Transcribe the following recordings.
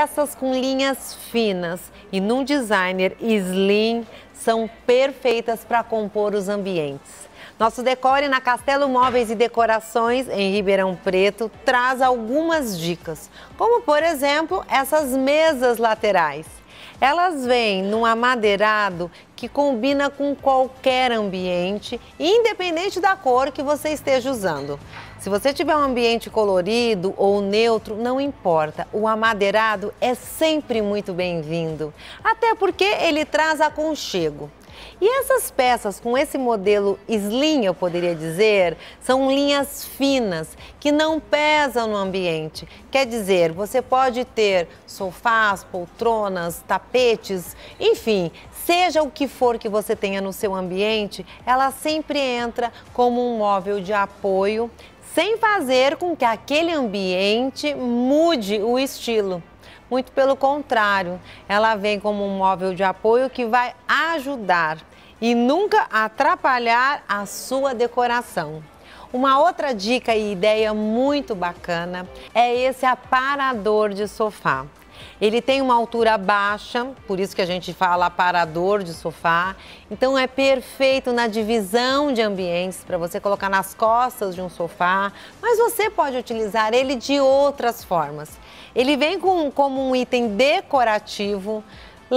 Peças com linhas finas e num designer slim são perfeitas para compor os ambientes. Nosso decore na Castelo Móveis e Decorações, em Ribeirão Preto, traz algumas dicas, como por exemplo essas mesas laterais. Elas vêm num amadeirado que combina com qualquer ambiente, independente da cor que você esteja usando. Se você tiver um ambiente colorido ou neutro, não importa, o amadeirado é sempre muito bem-vindo, até porque ele traz aconchego. E essas peças com esse modelo slim, eu poderia dizer, são linhas finas que não pesam no ambiente. Quer dizer, você pode ter sofás, poltronas, tapetes, enfim, seja o que for que você tenha no seu ambiente, ela sempre entra como um móvel de apoio, sem fazer com que aquele ambiente mude o estilo. Muito pelo contrário, ela vem como um móvel de apoio que vai ajudar e nunca atrapalhar a sua decoração. Uma outra dica e ideia muito bacana é esse aparador de sofá. Ele tem uma altura baixa, por isso que a gente fala aparador de sofá. Então é perfeito na divisão de ambientes para você colocar nas costas de um sofá, mas você pode utilizar ele de outras formas. Ele vem com, como um item decorativo,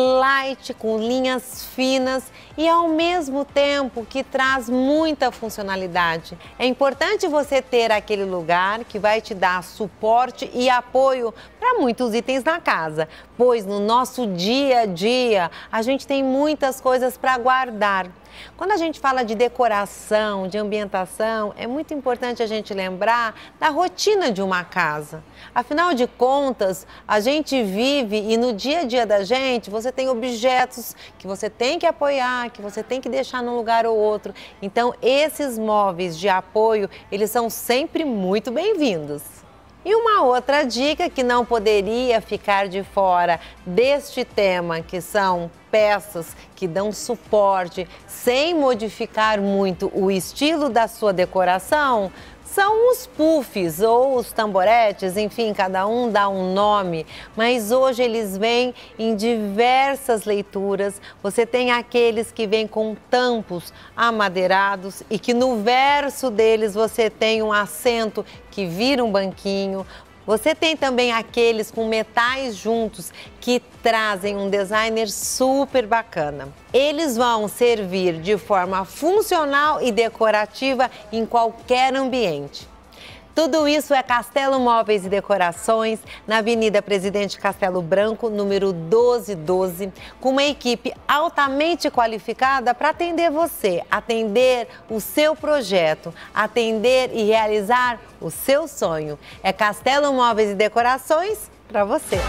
light, com linhas finas e ao mesmo tempo que traz muita funcionalidade. É importante você ter aquele lugar que vai te dar suporte e apoio para muitos itens na casa, pois no nosso dia a dia a gente tem muitas coisas para guardar. Quando a gente fala de decoração, de ambientação, é muito importante a gente lembrar da rotina de uma casa. Afinal de contas, a gente vive e no dia a dia da gente, você você tem objetos que você tem que apoiar, que você tem que deixar num lugar ou outro. Então, esses móveis de apoio, eles são sempre muito bem-vindos. E uma outra dica que não poderia ficar de fora deste tema, que são peças que dão suporte sem modificar muito o estilo da sua decoração são os puffs ou os tamboretes, enfim, cada um dá um nome, mas hoje eles vêm em diversas leituras. Você tem aqueles que vêm com tampos amadeirados e que no verso deles você tem um assento que vira um banquinho. Você tem também aqueles com metais juntos que trazem um designer super bacana. Eles vão servir de forma funcional e decorativa em qualquer ambiente. Tudo isso é Castelo Móveis e Decorações, na Avenida Presidente Castelo Branco, número 1212, com uma equipe altamente qualificada para atender você, atender o seu projeto, atender e realizar o seu sonho. É Castelo Móveis e Decorações para você.